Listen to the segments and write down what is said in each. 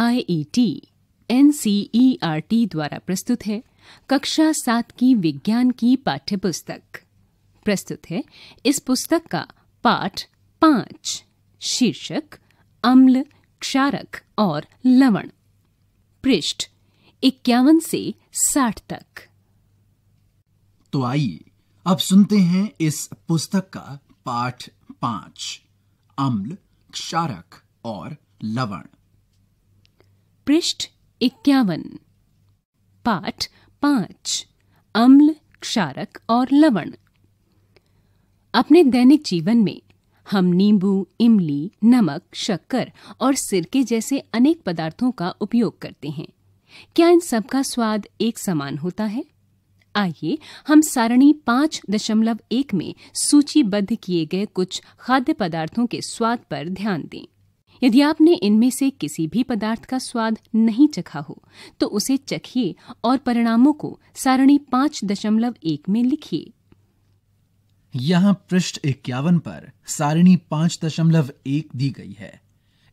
N R T द्वारा प्रस्तुत है कक्षा सात की विज्ञान की पाठ्य पुस्तक प्रस्तुत है इस पुस्तक का पाठ पांच शीर्षक अम्ल क्षारक और लवण पृष्ठ इक्यावन से साठ तक तो आइए अब सुनते हैं इस पुस्तक का पाठ पांच अम्ल क्षारक और लवण पृष्ठ इक्यावन पाठ पांच अम्ल क्षारक और लवण अपने दैनिक जीवन में हम नींबू इमली नमक शक्कर और सिरके जैसे अनेक पदार्थों का उपयोग करते हैं क्या इन सब का स्वाद एक समान होता है आइए हम सारणी पांच दशमलव एक में सूचीबद्ध किए गए कुछ खाद्य पदार्थों के स्वाद पर ध्यान दें यदि आपने इनमें से किसी भी पदार्थ का स्वाद नहीं चखा हो तो उसे चखिए और परिणामों को सारणी पांच दशमलव एक में लिखिए यहाँ पृष्ठ इक्यावन पर सारणी पांच दशमलव एक दी गई है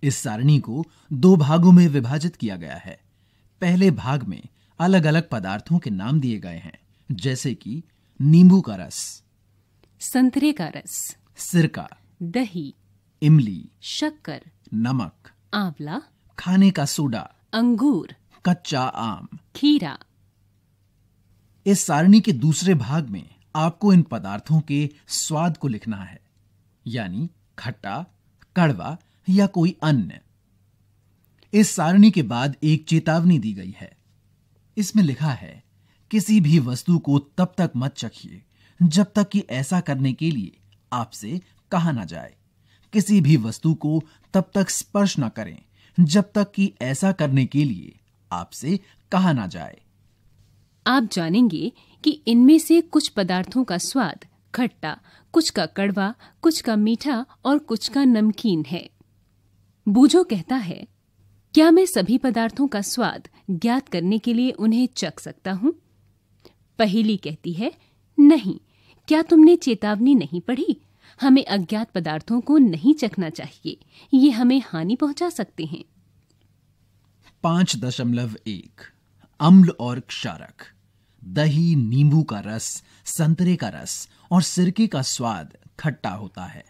इस सारणी को दो भागों में विभाजित किया गया है पहले भाग में अलग अलग पदार्थों के नाम दिए गए हैं जैसे कि नींबू का रस संतरे का रस सिरका दही इमली शक्कर नमक आंवला खाने का सोडा अंगूर कच्चा आम खीरा इस सारणी के दूसरे भाग में आपको इन पदार्थों के स्वाद को लिखना है यानी खट्टा कड़वा या कोई अन्य इस सारणी के बाद एक चेतावनी दी गई है इसमें लिखा है किसी भी वस्तु को तब तक मत चखिए जब तक कि ऐसा करने के लिए आपसे कहा ना जाए किसी भी वस्तु को तब तक स्पर्श न करें जब तक कि ऐसा करने के लिए आपसे कहा ना जाए आप जानेंगे कि इनमें से कुछ पदार्थों का स्वाद खट्टा कुछ का कड़वा कुछ का मीठा और कुछ का नमकीन है बूझो कहता है क्या मैं सभी पदार्थों का स्वाद ज्ञात करने के लिए उन्हें चख सकता हूं पहेली कहती है नहीं क्या तुमने चेतावनी नहीं पढ़ी हमें अज्ञात पदार्थों को नहीं चखना चाहिए ये हमें हानि पहुंचा सकते हैं पांच दशमलव एक अम्ल और क्षारक दही नींबू का रस संतरे का रस और सिरके का स्वाद खट्टा होता है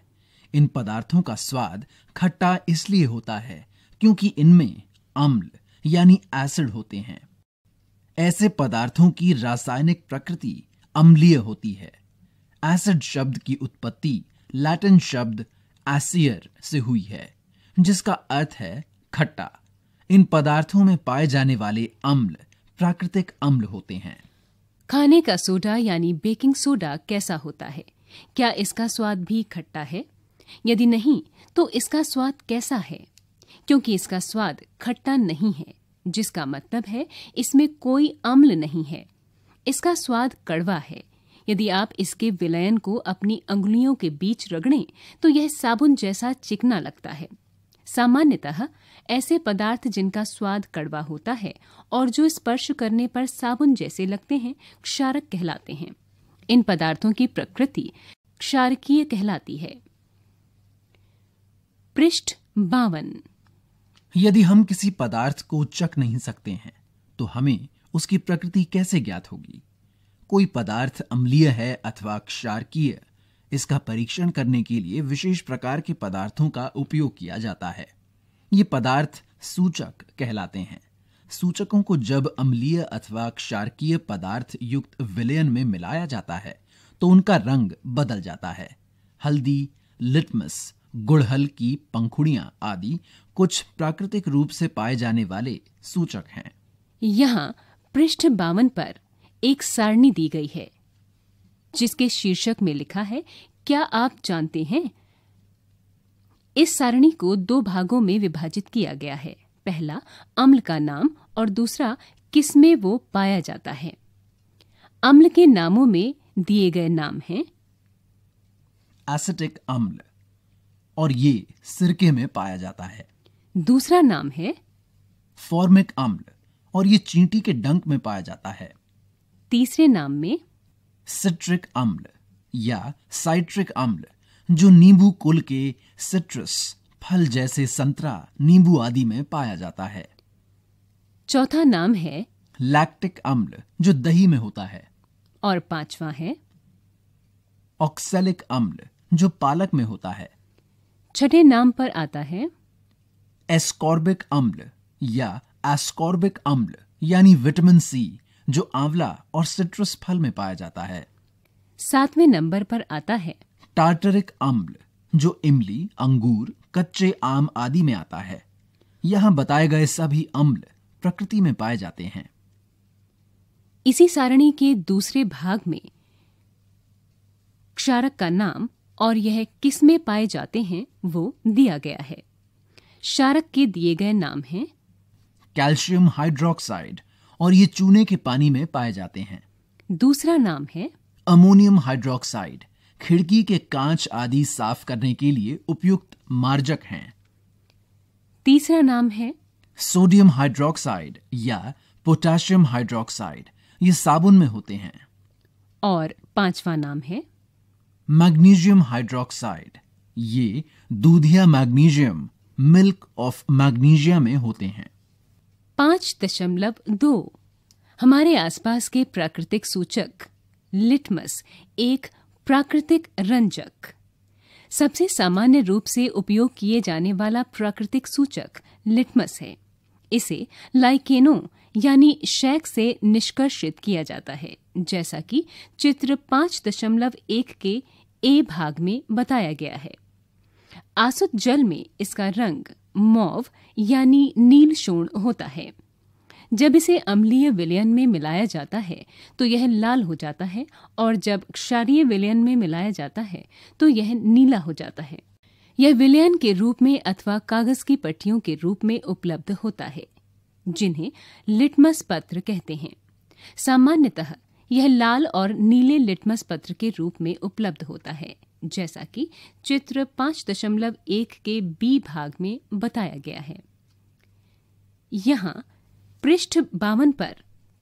इन पदार्थों का स्वाद खट्टा इसलिए होता है क्योंकि इनमें अम्ल यानी एसिड होते हैं ऐसे पदार्थों की रासायनिक प्रकृति अम्लीय होती है एसिड शब्द की उत्पत्ति लैटिन शब्द एसियर से हुई है जिसका अर्थ है खट्टा इन पदार्थों में पाए जाने वाले अम्ल प्राकृतिक अम्ल होते हैं खाने का सोडा यानी बेकिंग सोडा कैसा होता है क्या इसका स्वाद भी खट्टा है यदि नहीं तो इसका स्वाद कैसा है क्योंकि इसका स्वाद खट्टा नहीं है जिसका मतलब है इसमें कोई अम्ल नहीं है इसका स्वाद कड़वा है यदि आप इसके विलयन को अपनी अंगुलियों के बीच रगड़ें तो यह साबुन जैसा चिकना लगता है सामान्यतः ऐसे पदार्थ जिनका स्वाद कड़वा होता है और जो स्पर्श करने पर साबुन जैसे लगते हैं क्षारक कहलाते हैं इन पदार्थों की प्रकृति क्षारकीय कहलाती है पृष्ठ बावन यदि हम किसी पदार्थ को चक नहीं सकते हैं तो हमें उसकी प्रकृति कैसे ज्ञात होगी कोई पदार्थ अम्लीय है अथवा क्षारकीय इसका परीक्षण करने के लिए विशेष प्रकार के पदार्थों का उपयोग किया जाता है ये पदार्थ सूचक कहलाते हैं सूचकों को जब अम्लीय अथवा क्षारकीय पदार्थ युक्त विलयन में मिलाया जाता है तो उनका रंग बदल जाता है हल्दी लिटमस गुड़हल की पंखुड़ियां आदि कुछ प्राकृतिक रूप से पाए जाने वाले सूचक हैं यहाँ पृष्ठ बावन पर एक सारणी दी गई है जिसके शीर्षक में लिखा है क्या आप जानते हैं इस सारणी को दो भागों में विभाजित किया गया है पहला अम्ल का नाम और दूसरा किसमें वो पाया जाता है अम्ल के नामों में दिए गए नाम हैं एसिटिक अम्ल और ये सिरके में पाया जाता है दूसरा नाम है फॉर्मिक अम्ल और ये चींटी के डंक में पाया जाता है तीसरे नाम में सिट्रिक अम्ल या साइट्रिक अम्ल जो नींबू कुल के सिट्रस फल जैसे संतरा नींबू आदि में पाया जाता है चौथा नाम है लैक्टिक अम्ल जो दही में होता है और पांचवा है ऑक्सेलिक अम्ल जो पालक में होता है छठे नाम पर आता है एस्कॉर्बिक अम्ल या एस्कॉर्बिक अम्ल यानी विटामिन सी जो आंवला और सिट्रस फल में पाया जाता है सातवें नंबर पर आता है टार्टरिक अम्ल जो इमली अंगूर कच्चे आम आदि में आता है यहाँ बताए गए सभी अम्ल प्रकृति में पाए जाते हैं इसी सारणी के दूसरे भाग में क्षारक का नाम और यह किस में पाए जाते हैं वो दिया गया है क्षारक के दिए गए नाम हैं कैल्शियम हाइड्रोक्साइड और ये चूने के पानी में पाए जाते हैं दूसरा नाम है अमोनियम हाइड्रोक्साइड खिड़की के कांच आदि साफ करने के लिए उपयुक्त मार्जक हैं तीसरा नाम है सोडियम हाइड्रोक्साइड या पोटासियम हाइड्रोक्साइड ये साबुन में होते हैं और पांचवा नाम है मैग्नीशियम हाइड्रोक्साइड ये दूधिया मैग्नीशियम मिल्क ऑफ मैग्नीशिया में होते हैं पांच दशमलव दो हमारे आसपास के प्राकृतिक सूचक लिटमस एक प्राकृतिक रंजक सबसे सामान्य रूप से उपयोग किए जाने वाला प्राकृतिक सूचक लिटमस है इसे लाइकेनो यानी शैक से निष्कर्षित किया जाता है जैसा कि चित्र पांच दशमलव एक के ए भाग में बताया गया है आसुत जल में इसका रंग मौव यानी नील शूर्ण होता है जब इसे अम्लीय विलयन में मिलाया जाता है तो यह लाल हो जाता है और जब क्षारीय विलयन में मिलाया जाता है तो यह नीला हो जाता है यह विलयन के रूप में अथवा कागज की पट्टियों के रूप में उपलब्ध होता है जिन्हें लिटमस पत्र कहते हैं सामान्यतः यह लाल और नीले लिटमस पत्र के रूप में उपलब्ध होता है जैसा कि चित्र पांच दशमलव एक के बी भाग में बताया गया है यहाँ पृष्ठ बावन पर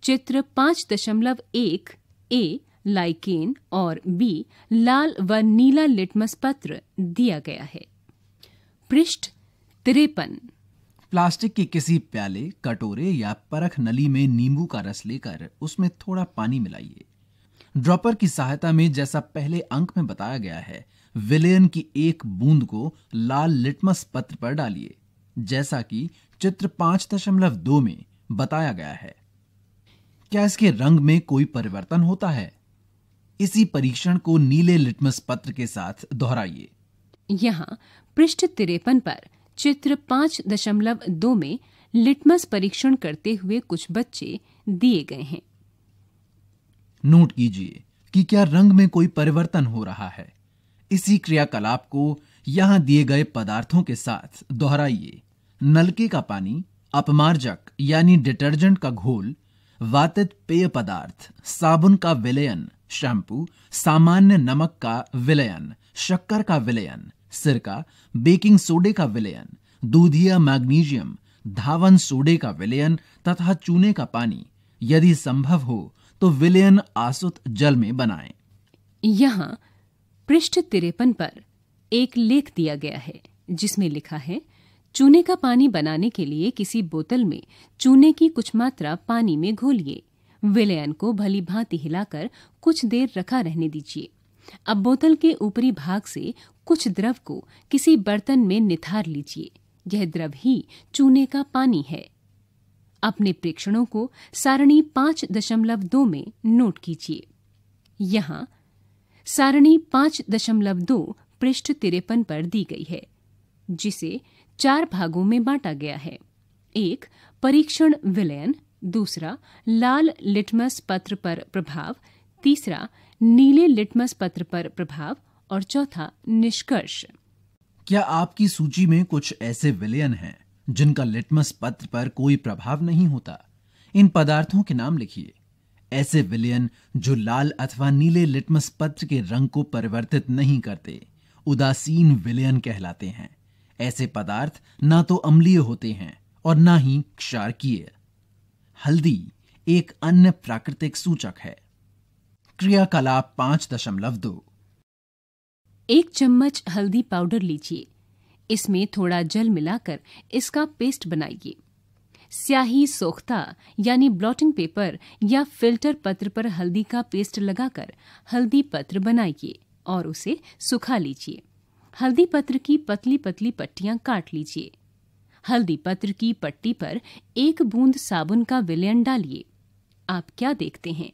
चित्र पांच दशमलव एक ए लाइकेन और बी लाल व नीला लिटमस पत्र दिया गया है पृष्ठ तिरपन प्लास्टिक के किसी प्याले कटोरे या परख नली में नींबू का रस लेकर उसमें थोड़ा पानी मिलाइए ड्रॉपर की सहायता में जैसा पहले अंक में बताया गया है विलयन की एक बूंद को लाल लिटमस पत्र पर डालिए जैसा कि चित्र पांच दशमलव दो में बताया गया है क्या इसके रंग में कोई परिवर्तन होता है इसी परीक्षण को नीले लिटमस पत्र के साथ दोहराइए यहाँ पृष्ठ तिरपन पर चित्र पांच दशमलव दो में लिटमस परीक्षण करते हुए कुछ बच्चे दिए गए हैं नोट कीजिए कि क्या रंग में कोई परिवर्तन हो रहा है इसी क्रियाकलाप को यहां दिए गए पदार्थों के साथ दोहराइए नलके का पानी अपमार्जक यानी डिटर्जेंट का घोल वातित पेय पदार्थ साबुन का विलयन शैंपू सामान्य नमक का विलयन शक्कर का विलयन सिरका बेकिंग सोडे का विलयन दूधिया मैग्नीशियम धावन सोडे का विलयन तथा चूने का पानी यदि संभव हो तो विलयन आसुत जल में बनाएं। यहाँ पृष्ठ तिरपन पर एक लेख दिया गया है जिसमें लिखा है चूने का पानी बनाने के लिए किसी बोतल में चूने की कुछ मात्रा पानी में घोलिए विलयन को भली भांति हिलाकर कुछ देर रखा रहने दीजिए अब बोतल के ऊपरी भाग से कुछ द्रव को किसी बर्तन में निथार लीजिए यह द्रव ही चूने का पानी है अपने प्रेक्षणों को सारणी पांच दशमलव दो में नोट कीजिए यहाँ सारणी पांच दशमलव दो पृष्ठ तिरपन पर दी गई है जिसे चार भागों में बांटा गया है एक परीक्षण विलयन दूसरा लाल लिटमस पत्र पर प्रभाव तीसरा नीले लिटमस पत्र पर प्रभाव और चौथा निष्कर्ष क्या आपकी सूची में कुछ ऐसे विलयन हैं जिनका लिटमस पत्र पर कोई प्रभाव नहीं होता इन पदार्थों के नाम लिखिए ऐसे विलयन जो लाल अथवा नीले लिटमस पत्र के रंग को परिवर्तित नहीं करते उदासीन विलयन कहलाते हैं ऐसे पदार्थ ना तो अम्लीय होते हैं और ना ही क्षारकीय हल्दी एक अन्य प्राकृतिक सूचक है क्रियाकलाप पांच दशमलव दो एक चम्मच हल्दी पाउडर लीजिए इसमें थोड़ा जल मिलाकर इसका पेस्ट बनाइए स्याही सोख्ता यानी ब्लॉटिंग पेपर या फिल्टर पत्र पर हल्दी का पेस्ट लगाकर हल्दी पत्र बनाइए और उसे सुखा लीजिए हल्दी पत्र की पतली पतली पट्टियां काट लीजिए हल्दी पत्र की पट्टी पर एक बूंद साबुन का विलयन डालिए आप क्या देखते हैं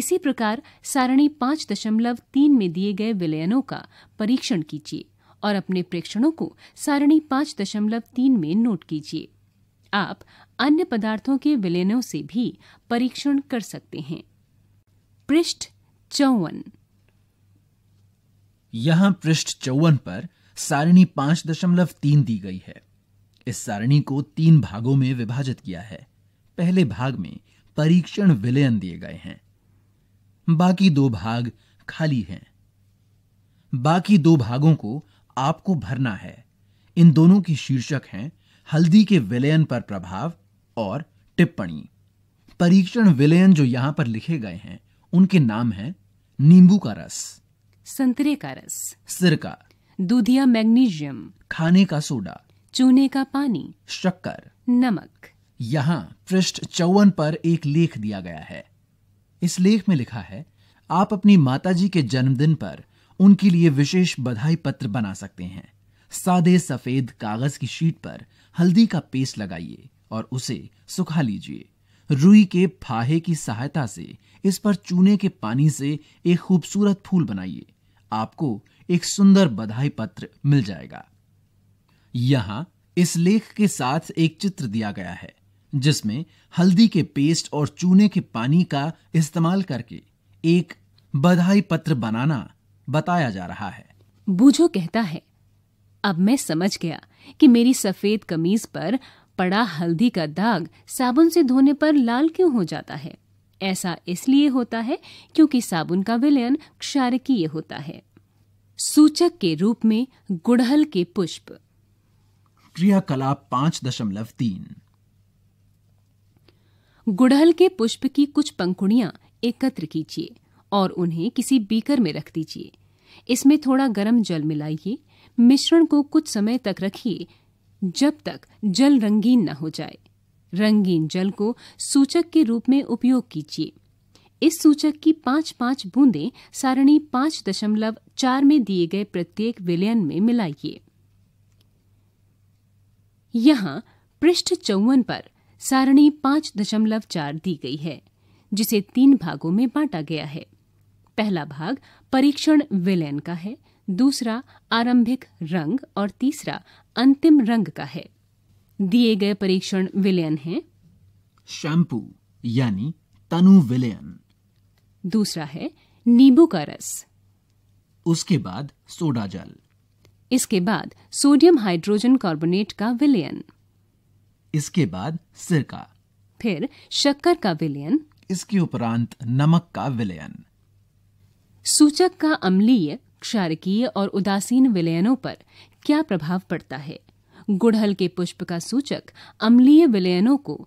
इसी प्रकार सारणी पांच दशमलव तीन में दिए गए विलयनों का परीक्षण कीजिए और अपने प्रेक्षणों को सारणी पांच दशमलव तीन में नोट कीजिए आप अन्य पदार्थों के विलयनों से भी परीक्षण कर सकते हैं पृष्ठ चौवन यहाँ पृष्ठ चौवन पर सारणी पांच दशमलव तीन दी गई है इस सारणी को तीन भागों में विभाजित किया है पहले भाग में परीक्षण विलयन दिए गए हैं बाकी दो भाग खाली हैं बाकी दो भागों को आपको भरना है इन दोनों की शीर्षक हैं हल्दी के विलयन पर प्रभाव और टिप्पणी परीक्षण विलयन जो यहां पर लिखे गए हैं उनके नाम हैं नींबू का रस संतरे का रस सिरका दूधिया मैग्नीशियम खाने का सोडा चूने का पानी शक्कर नमक यहाँ पृष्ठ चौवन पर एक लेख दिया गया है इस लेख में लिखा है आप अपनी माताजी के जन्मदिन पर उनके लिए विशेष बधाई पत्र बना सकते हैं सादे सफेद कागज की शीट पर हल्दी का पेस्ट लगाइए और उसे सुखा लीजिए रुई के फाहे की सहायता से इस पर चूने के पानी से एक खूबसूरत फूल बनाइए आपको एक सुंदर बधाई पत्र मिल जाएगा यहां इस लेख के साथ एक चित्र दिया गया है जिसमें हल्दी के पेस्ट और चूने के पानी का इस्तेमाल करके एक बधाई पत्र बनाना बताया जा रहा है बूझो कहता है अब मैं समझ गया कि मेरी सफेद कमीज पर पड़ा हल्दी का दाग साबुन से धोने पर लाल क्यों हो जाता है ऐसा इसलिए होता है क्योंकि साबुन का विलयन क्षारकीय होता है सूचक के रूप में गुड़हल के पुष्प क्रियाकलाप पांच दशमलव तीन गुड़हल के पुष्प की कुछ पंखुड़ियां एकत्र कीजिए और उन्हें किसी बीकर में रख दीजिए इसमें थोड़ा गर्म जल मिलाइए मिश्रण को कुछ समय तक रखिए जब तक जल रंगीन न हो जाए रंगीन जल को सूचक के रूप में उपयोग कीजिए इस सूचक की पांच पांच बूंदें सारणी पांच दशमलव चार में दिए गए प्रत्येक विलयन में मिलाइए यहां पृष्ठ चौवन पर सारणी पांच दशमलव चार दी गई है जिसे तीन भागों में बांटा गया है पहला भाग परीक्षण विलयन का है दूसरा आरंभिक रंग और तीसरा अंतिम रंग का है दिए गए परीक्षण विलयन हैं शैम्पू यानी तनु विलयन दूसरा है नींबू का रस उसके बाद सोडा जल इसके बाद सोडियम हाइड्रोजन कार्बोनेट का विलयन इसके बाद सिरका फिर शक्कर का विलयन इसके उपरांत नमक का विलयन सूचक का अम्लीय क्षारकीय और उदासीन विलयनों पर क्या प्रभाव पड़ता है गुड़हल के पुष्प का सूचक अम्लीय विलयनों को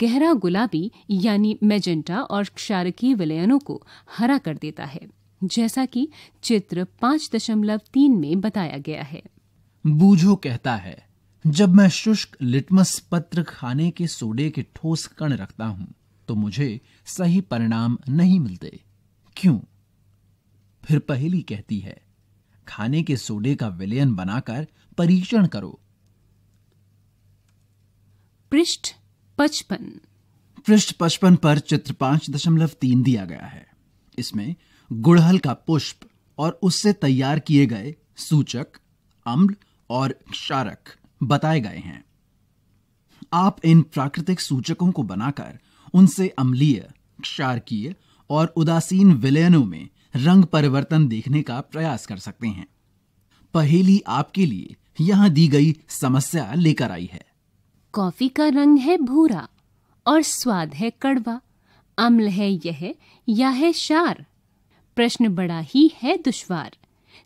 गहरा गुलाबी यानी मेजेंटा और क्षारकीय विलयनों को हरा कर देता है जैसा कि चित्र पांच दशमलव तीन में बताया गया है बूझो कहता है जब मैं शुष्क लिटमस पत्र खाने के सोडे के ठोस कण रखता हूं तो मुझे सही परिणाम नहीं मिलते क्यों फिर पहेली कहती है खाने के सोडे का विलयन बनाकर परीक्षण करो पृष्ठ पचपन पृष्ठ पचपन पर चित्र पांच दशमलव तीन दिया गया है इसमें गुड़हल का पुष्प और उससे तैयार किए गए सूचक अम्ल और क्षारक बताए गए हैं आप इन प्राकृतिक सूचकों को बनाकर उनसे अम्लीय क्षारकीय और उदासीन विलयनों में रंग परिवर्तन देखने का प्रयास कर सकते हैं पहेली आपके लिए यहाँ दी गई समस्या लेकर आई है कॉफी का रंग है भूरा और स्वाद है कड़वा अम्ल है यह या है शार प्रश्न बड़ा ही है दुश्वार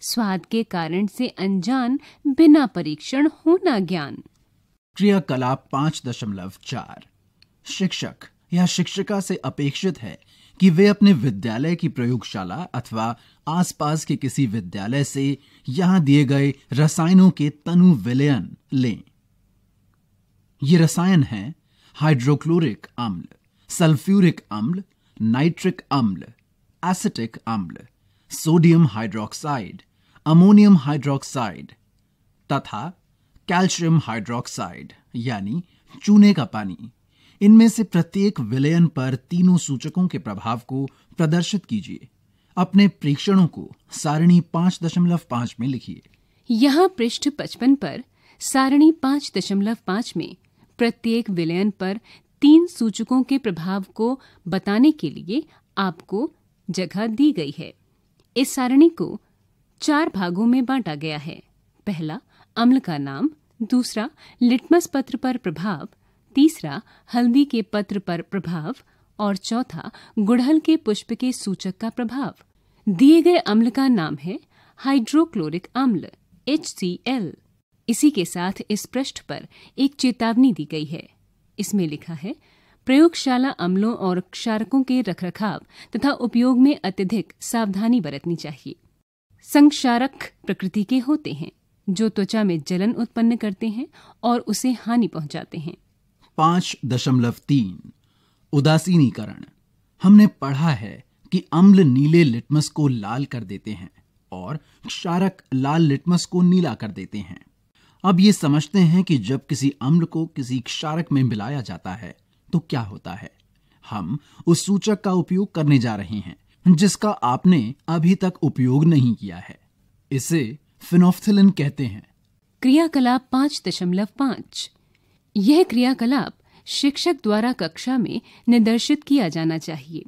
स्वाद के कारण से अनजान बिना परीक्षण होना ज्ञान क्रियाकलाप पांच दशमलव चार शिक्षक या शिक्षिका से अपेक्षित है कि वे अपने विद्यालय की प्रयोगशाला अथवा आसपास के किसी विद्यालय से यहां दिए गए रसायनों के तनु विलयन लें ये रसायन हैं हाइड्रोक्लोरिक अम्ल सल्फ्यूरिक अम्ल नाइट्रिक अम्ल एसिटिक अम्ल सोडियम हाइड्रोक्साइड अमोनियम हाइड्रोक्साइड तथा कैल्शियम हाइड्रोक्साइड यानी चूने का पानी इनमें से प्रत्येक विलयन पर तीनों सूचकों के प्रभाव को प्रदर्शित कीजिए अपने प्रेक्षणों को सारणी पांच दशमलव पांच में लिखिए यहाँ पृष्ठ पचपन पर सारणी पांच दशमलव पांच में प्रत्येक विलयन पर तीन सूचकों के प्रभाव को बताने के लिए आपको जगह दी गई है इस सारणी को चार भागों में बांटा गया है पहला अम्ल का नाम दूसरा लिटमस पत्र पर प्रभाव तीसरा हल्दी के पत्र पर प्रभाव और चौथा गुड़हल के पुष्प के सूचक का प्रभाव दिए गए अम्ल का नाम है हाइड्रोक्लोरिक अम्ल एच इसी के साथ इस पृष्ठ पर एक चेतावनी दी गई है इसमें लिखा है प्रयोगशाला अम्लों और क्षारकों के रखरखाव तथा उपयोग में अत्यधिक सावधानी बरतनी चाहिए संक्षारक प्रकृति के होते हैं जो त्वचा में जलन उत्पन्न करते हैं और उसे हानि पहुंचाते हैं पांच दशमलव तीन उदासीनीकरण हमने पढ़ा है कि अम्ल नीले लिटमस को लाल कर देते हैं और क्षारक लाल लिटमस को नीला कर देते हैं अब ये समझते हैं कि जब किसी अम्ल को किसी क्षारक में मिलाया जाता है तो क्या होता है हम उस सूचक का उपयोग करने जा रहे हैं जिसका आपने अभी तक उपयोग नहीं किया है इसे फिनोफ्थिलिन कहते हैं क्रियाकलाप पांच दशमलव पांच यह क्रियाकलाप शिक्षक द्वारा कक्षा में निर्देशित किया जाना चाहिए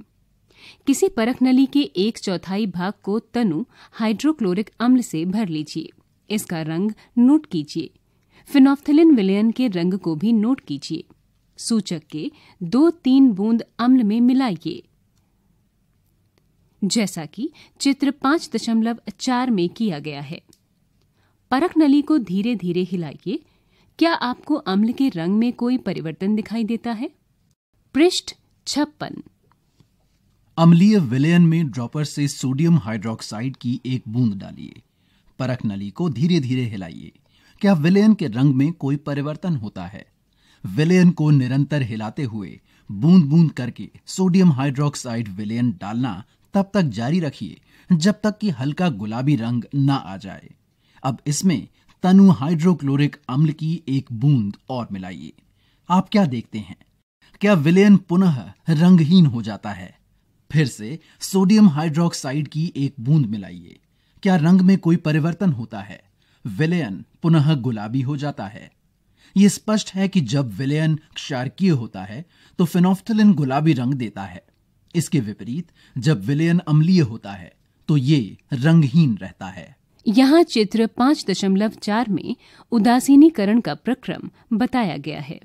किसी परख नली के एक चौथाई भाग को तनु हाइड्रोक्लोरिक अम्ल से भर लीजिए इसका रंग नोट कीजिए फिनोफ्थलिन विलयन के रंग को भी नोट कीजिए सूचक के दो तीन बूंद अम्ल में मिलाइए जैसा कि चित्र पांच दशमलव चार में किया गया है परख नली को धीरे धीरे हिलाइए क्या आपको अम्ल के रंग में कोई परिवर्तन दिखाई देता है पृष्ठ छप्पन अम्लीय विलयन में ड्रॉपर से सोडियम हाइड्रोक्साइड की एक बूंद डालिए परख नली को धीरे धीरे हिलाइए क्या विलयन के रंग में कोई परिवर्तन होता है विलयन को निरंतर हिलाते हुए बूंद बूंद करके सोडियम हाइड्रोक्साइड विलयन डालना तब तक जारी रखिए जब तक कि हल्का गुलाबी रंग ना आ जाए अब इसमें तनु हाइड्रोक्लोरिक अम्ल की एक बूंद और मिलाइए आप क्या देखते हैं क्या विलयन पुनः रंगहीन हो जाता है फिर से सोडियम हाइड्रोक्साइड की एक बूंद मिलाइए क्या रंग में कोई परिवर्तन होता है विलयन पुनः गुलाबी हो जाता है यह स्पष्ट है कि जब विलयन क्षारकीय होता है तो फिनोफ्थलिन गुलाबी रंग देता है इसके विपरीत जब विलयन अम्लीय होता है तो ये रंगहीन रहता है यहाँ चित्र पाँच दशमलव चार में उदासीनीकरण का प्रक्रम बताया गया है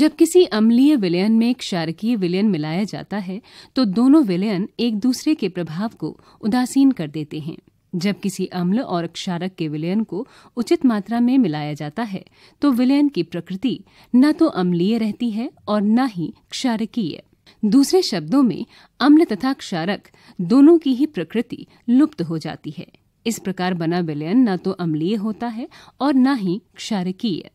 जब किसी अम्लीय विलयन में क्षारकीय विलयन मिलाया जाता है तो दोनों विलयन एक दूसरे के प्रभाव को उदासीन कर देते हैं जब किसी अम्ल और क्षारक के विलयन को उचित मात्रा में मिलाया जाता है तो विलयन की प्रकृति न तो अम्लीय रहती है और न ही क्षारकीय दूसरे शब्दों में अम्ल तथा क्षारक दोनों की ही प्रकृति लुप्त हो जाती है इस प्रकार बना विलयन न तो अम्लीय होता है और न ही क्षारकीय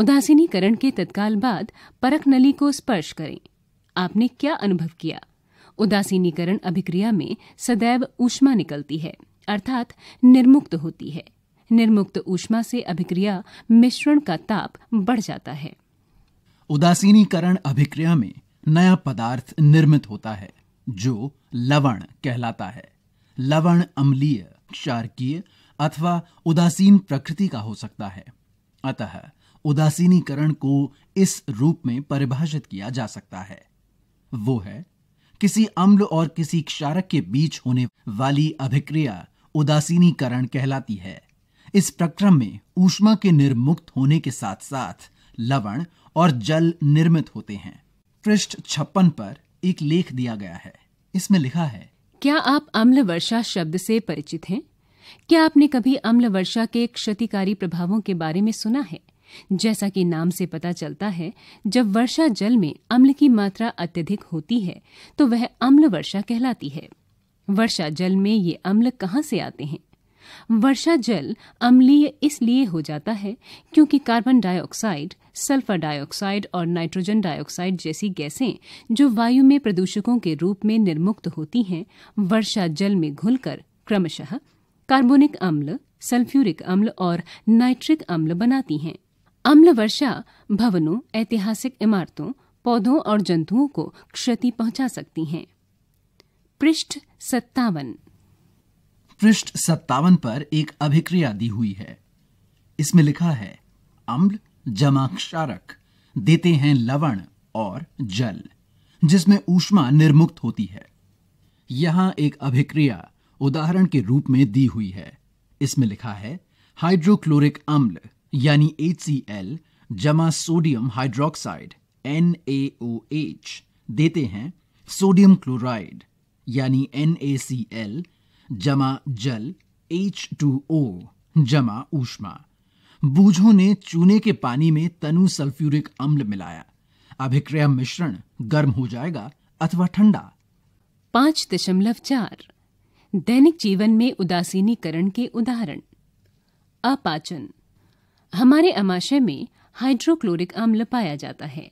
उदासीनीकरण के तत्काल बाद परख नली को स्पर्श करें आपने क्या अनुभव किया उदासीनीकरण अभिक्रिया में सदैव ऊष्मा निकलती है अर्थात निर्मुक्त होती है निर्मुक्त ऊष्मा से अभिक्रिया मिश्रण का ताप बढ़ जाता है उदासीनीकरण अभिक्रिया में नया पदार्थ निर्मित होता है जो लवण कहलाता है लवण अम्लीय क्षारकीय अथवा उदासीन प्रकृति का हो सकता है अतः उदासीनीकरण को इस रूप में परिभाषित किया जा सकता है वो है किसी अम्ल और किसी क्षारक के बीच होने वाली अभिक्रिया उदासीनीकरण कहलाती है इस प्रक्रम में ऊष्मा के निर्मुक्त होने के साथ साथ लवण और जल निर्मित होते हैं पृष्ठ छप्पन पर एक लेख दिया गया है इसमें लिखा है क्या आप अम्ल वर्षा शब्द से परिचित हैं क्या आपने कभी अम्ल वर्षा के क्षतिकारी प्रभावों के बारे में सुना है जैसा कि नाम से पता चलता है जब वर्षा जल में अम्ल की मात्रा अत्यधिक होती है तो वह अम्ल वर्षा कहलाती है वर्षा जल में ये अम्ल कहाँ से आते हैं वर्षा जल अम्लीय इसलिए हो जाता है क्योंकि कार्बन डाइऑक्साइड सल्फर डाइऑक्साइड और नाइट्रोजन डाइऑक्साइड जैसी गैसें जो वायु में प्रदूषकों के रूप में निर्मुक्त होती हैं वर्षा जल में घुलकर क्रमशः कार्बोनिक अम्ल सल्फ्यूरिक अम्ल और नाइट्रिक अम्ल बनाती हैं अम्ल वर्षा भवनों ऐतिहासिक इमारतों पौधों और जंतुओं को क्षति पहुंचा सकती हैं पृष्ठ सत्तावन पृष्ठ सत्तावन पर एक अभिक्रिया दी हुई है इसमें लिखा है अम्ल जमा क्षारक देते हैं लवण और जल जिसमें ऊष्मा निर्मुक्त होती है यहां एक अभिक्रिया उदाहरण के रूप में दी हुई है इसमें लिखा है हाइड्रोक्लोरिक अम्ल यानी HCl जमा सोडियम हाइड्रोक्साइड NaOH देते हैं सोडियम क्लोराइड यानी NaCl जमा जल एच टू ओ जमा ऊष्मा बूझों ने चूने के पानी में तनु सल्फ्यूरिक अम्ल मिलाया अभिक्रय मिश्रण गर्म हो जाएगा अथवा ठंडा पांच दशमलव चार दैनिक जीवन में उदासीनीकरण के उदाहरण अपाचन हमारे अमाशय में हाइड्रोक्लोरिक अम्ल पाया जाता है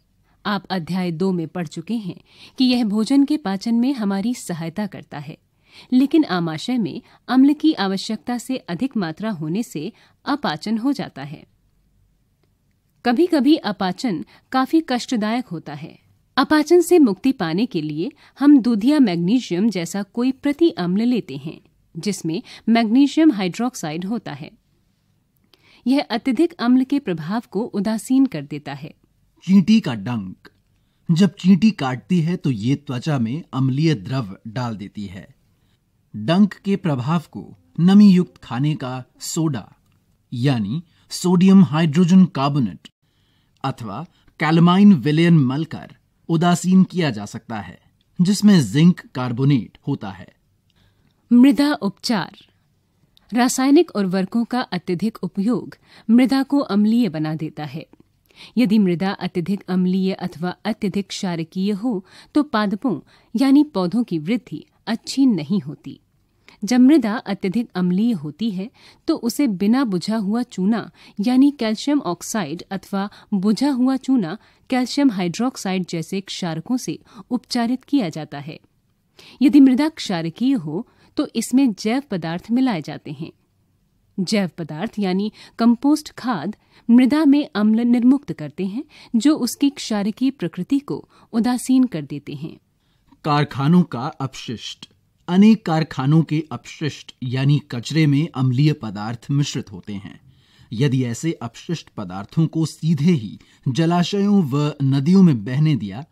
आप अध्याय दो में पढ़ चुके हैं कि यह भोजन के पाचन में हमारी सहायता करता है लेकिन आमाशय में अम्ल की आवश्यकता से अधिक मात्रा होने से अपाचन हो जाता है कभी कभी अपाचन काफी कष्टदायक होता है अपाचन से मुक्ति पाने के लिए हम दूधिया मैग्नीशियम जैसा कोई प्रति अम्ल लेते हैं जिसमें मैग्नीशियम हाइड्रोक्साइड होता है यह अत्यधिक अम्ल के प्रभाव को उदासीन कर देता है चींटी का डंक जब चींटी काटती है तो ये त्वचा में अम्लीय द्रव डाल देती है डंक के प्रभाव को नमी युक्त खाने का सोडा यानी सोडियम हाइड्रोजन कार्बोनेट अथवा कैलमाइन विलियन मलकर उदासीन किया जा सकता है जिसमें जिंक कार्बोनेट होता है मृदा उपचार रासायनिक उर्वरकों का अत्यधिक उपयोग मृदा को अम्लीय बना देता है यदि मृदा अत्यधिक अम्लीय अथवा अत्यधिक क्षारकीय हो तो पादपों यानी पौधों की वृद्धि अच्छी नहीं होती जब मृदा अत्यधिक अम्लीय होती है तो उसे बिना बुझा हुआ चूना यानी कैल्शियम ऑक्साइड अथवा बुझा हुआ चूना कैल्शियम हाइड्रोक्साइड जैसे क्षारकों से उपचारित किया जाता है यदि मृदा क्षारकीय हो तो इसमें जैव पदार्थ मिलाए जाते हैं जैव पदार्थ यानी कंपोस्ट खाद मृदा में अम्ल निर्मुक्त करते हैं जो उसकी क्षारकीय प्रकृति को उदासीन कर देते हैं कारखानों का अपशिष्ट अनेक कारखानों के अपशिष्ट यानी कचरे में अम्लीय पदार्थ मिश्रित होते हैं यदि ऐसे अपशिष्ट पदार्थों को सीधे ही जलाशयों व नदियों में बहने दिया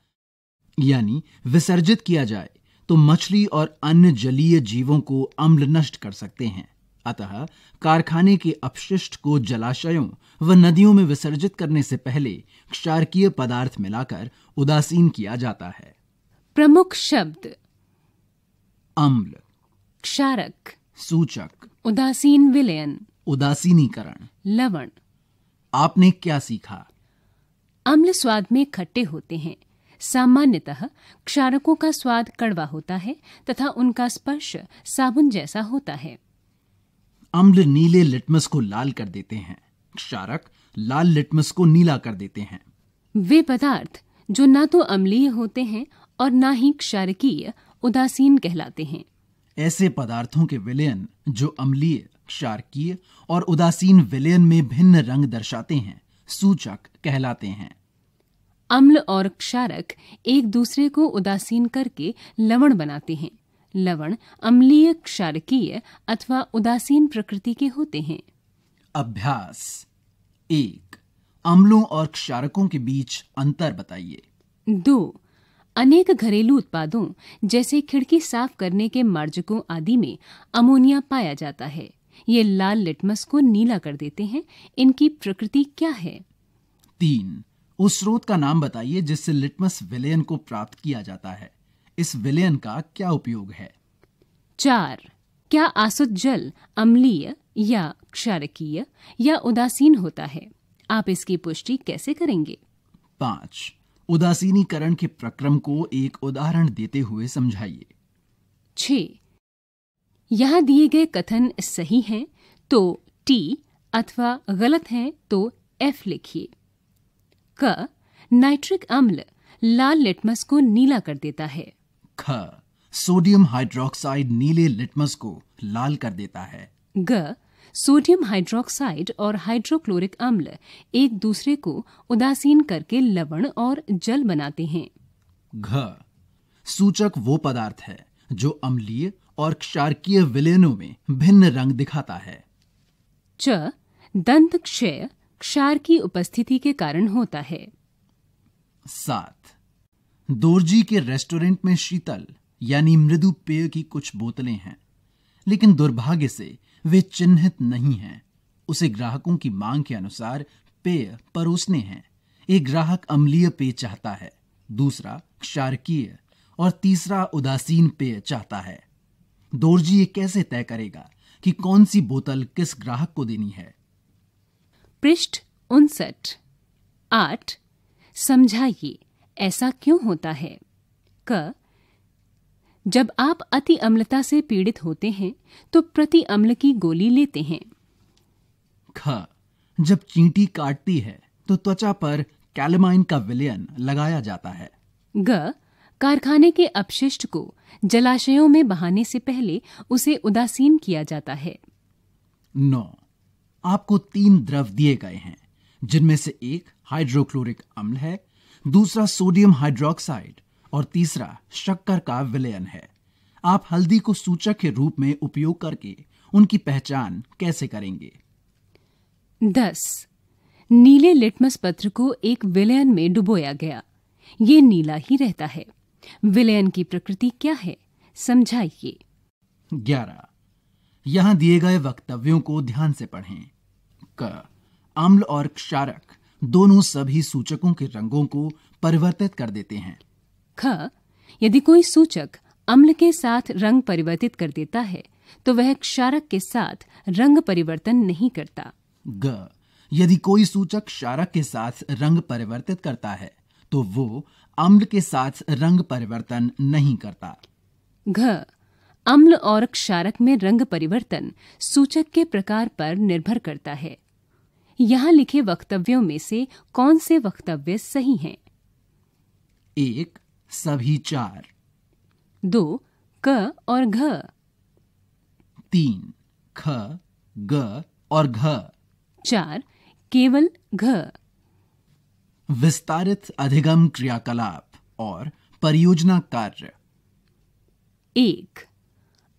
यानी विसर्जित किया जाए तो मछली और अन्य जलीय जीवों को अम्ल नष्ट कर सकते हैं अतः कारखाने के अपशिष्ट को जलाशयों व नदियों में विसर्जित करने से पहले क्षारकीय पदार्थ मिलाकर उदासीन किया जाता है प्रमुख शब्द अम्ल क्षारक सूचक उदासीन विलयन उदासीनीकरण लवण आपने क्या सीखा अम्ल स्वाद में खट्टे होते हैं सामान्यतः क्षारकों का स्वाद कड़वा होता है तथा उनका स्पर्श साबुन जैसा होता है अम्ल नीले लिटमस को लाल कर देते हैं क्षारक लाल लिटमस को नीला कर देते हैं वे पदार्थ जो ना तो अम्लीय होते हैं और ना ही क्षारकीय उदासीन कहलाते हैं ऐसे पदार्थों के विलयन जो अम्लीय क्षारकीय और उदासीन विलयन में भिन्न रंग दर्शाते हैं सूचक कहलाते हैं अम्ल और क्षारक एक दूसरे को उदासीन करके लवण बनाते हैं लवण अम्लीय क्षारकीय अथवा उदासीन प्रकृति के होते हैं अभ्यास एक अम्लों और क्षारकों के बीच अंतर बताइए दो अनेक घरेलू उत्पादों जैसे खिड़की साफ करने के मार्जकों आदि में अमोनिया पाया जाता है ये लाल लिटमस को नीला कर देते हैं इनकी प्रकृति क्या है तीन उस स्रोत का नाम बताइए जिससे लिटमस विलयन को प्राप्त किया जाता है इस विलयन का क्या उपयोग है चार क्या आसुत जल अम्लीय या क्षारकीय या उदासीन होता है आप इसकी पुष्टि कैसे करेंगे पांच उदासीनीकरण के प्रक्रम को एक उदाहरण देते हुए समझाइए छ यहाँ दिए गए कथन सही हैं तो टी अथवा गलत हैं तो एफ लिखिए क नाइट्रिक अम्ल लाल लिटमस को नीला कर देता है ख सोडियम हाइड्रोक्साइड नीले लिटमस को लाल कर देता है ग सोडियम हाइड्रोक्साइड और हाइड्रोक्लोरिक अम्ल एक दूसरे को उदासीन करके लवण और जल बनाते हैं घ सूचक वो पदार्थ है जो अम्लीय और क्षारकीय विलयनों में भिन्न रंग दिखाता है च दंत क्षय क्षार की उपस्थिति के कारण होता है सात दोर्जी के रेस्टोरेंट में शीतल यानी मृदु पेय की कुछ बोतलें हैं लेकिन दुर्भाग्य से वे चिन्हित नहीं हैं उसे ग्राहकों की मांग के अनुसार पेय परोसने हैं एक ग्राहक अम्लीय पेय चाहता है दूसरा क्षारकीय और तीसरा उदासीन पेय चाहता है दोर्जी ये कैसे तय करेगा कि कौन सी बोतल किस ग्राहक को देनी है पृष्ठ उनसठ आठ समझाइए ऐसा क्यों होता है क जब आप अति अम्लता से पीड़ित होते हैं तो प्रति अम्ल की गोली लेते हैं ख जब चींटी काटती है तो त्वचा पर कैलमाइन का विलयन लगाया जाता है ग कारखाने के अपशिष्ट को जलाशयों में बहाने से पहले उसे उदासीन किया जाता है नौ आपको तीन द्रव दिए गए हैं जिनमें से एक हाइड्रोक्लोरिक अम्ल है दूसरा सोडियम हाइड्रोक्साइड और तीसरा शक्कर का विलयन है आप हल्दी को सूचक के रूप में उपयोग करके उनकी पहचान कैसे करेंगे दस नीले लिटमस पत्र को एक विलयन में डुबोया गया ये नीला ही रहता है विलयन की प्रकृति क्या है समझाइए ग्यारह यहाँ दिए गए वक्तव्यों को ध्यान से पढ़ें क अम्ल और क्षारक दोनों सभी सूचकों के रंगों को परिवर्तित कर देते हैं ख यदि कोई सूचक अम्ल के साथ रंग परिवर्तित कर देता है तो वह क्षारक के साथ रंग परिवर्तन नहीं करता ग यदि कोई सूचक क्षारक के साथ रंग परिवर्तित करता है तो वो अम्ल के साथ रंग परिवर्तन नहीं करता घ अम्ल और क्षारक में रंग परिवर्तन सूचक के प्रकार पर निर्भर करता है यहाँ लिखे वक्तव्यों में से कौन से वक्तव्य सही हैं? एक सभी चार दो क और घ तीन ख ग और घ चार केवल घ विस्तारित अधिगम क्रियाकलाप और परियोजना कार्य एक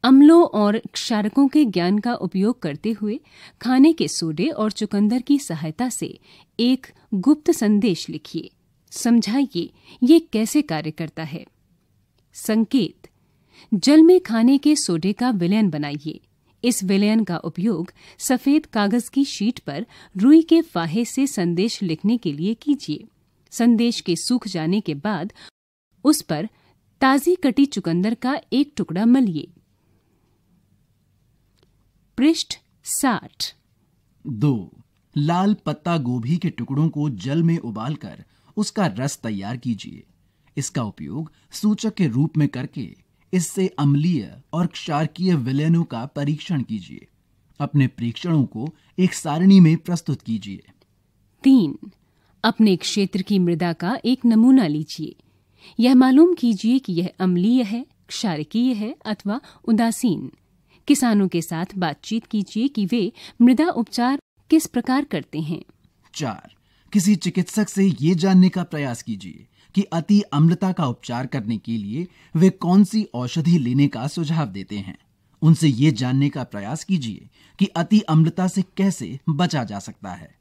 अम्लों और क्षारकों के ज्ञान का उपयोग करते हुए खाने के सोडे और चुकंदर की सहायता से एक गुप्त संदेश लिखिए समझाइए ये कैसे कार्य करता है संकेत जल में खाने के सोडे का विलयन बनाइए इस विलयन का उपयोग सफेद कागज की शीट पर रुई के फाहे से संदेश लिखने के लिए कीजिए संदेश के सूख जाने के बाद उस पर ताजी कटी चुकंदर का एक टुकड़ा मलिए पृष्ठ साठ दो लाल पत्ता गोभी के टुकड़ों को जल में उबालकर उसका रस तैयार कीजिए इसका उपयोग सूचक के रूप में करके इससे अम्लीय और क्षारकीय विलयनों का परीक्षण कीजिए अपने प्रेक्षणों को एक सारणी में प्रस्तुत कीजिए तीन अपने क्षेत्र की मृदा का एक नमूना लीजिए यह मालूम कीजिए कि यह अम्लीय है क्षारकीय है अथवा उदासीन किसानों के साथ बातचीत कीजिए कि वे मृदा उपचार किस प्रकार करते हैं चार किसी चिकित्सक से ये जानने का प्रयास कीजिए कि अति अम्लता का उपचार करने के लिए वे कौन सी औषधि लेने का सुझाव देते हैं उनसे ये जानने का प्रयास कीजिए कि अति अम्लता से कैसे बचा जा सकता है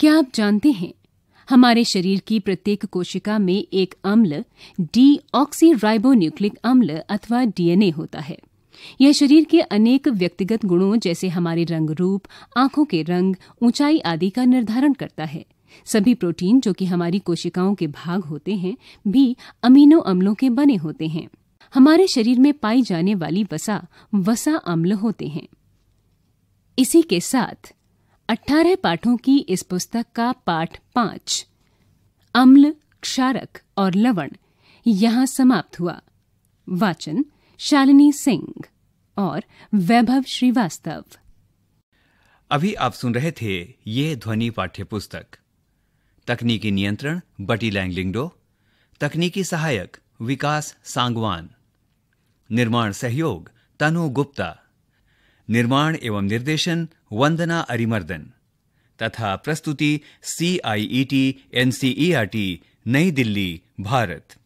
क्या आप जानते हैं हमारे शरीर की प्रत्येक कोशिका में एक अम्ल डी ऑक्सीराइबोन्यूक्लिक अम्ल अथवा डीएनए होता है यह शरीर के अनेक व्यक्तिगत गुणों जैसे हमारे रंग रूप आंखों के रंग ऊंचाई आदि का निर्धारण करता है सभी प्रोटीन जो कि हमारी कोशिकाओं के भाग होते हैं भी अमीनो अम्लों के बने होते हैं हमारे शरीर में पाई जाने वाली वसा वसा अम्ल होते हैं इसी के साथ 18 पाठों की इस पुस्तक का पाठ पांच अम्ल क्षारक और लवण यहां समाप्त हुआ वाचन शालिनी सिंह और वैभव श्रीवास्तव अभी आप सुन रहे थे ये ध्वनि पाठ्य पुस्तक तकनीकी नियंत्रण बटी लैंगलिंगडो तकनीकी सहायक विकास सांगवान निर्माण सहयोग तनु गुप्ता निर्माण एवं निर्देशन वंदना अरिमर्दन तथा प्रस्तुति C I E T N C E R T New Delhi Bharat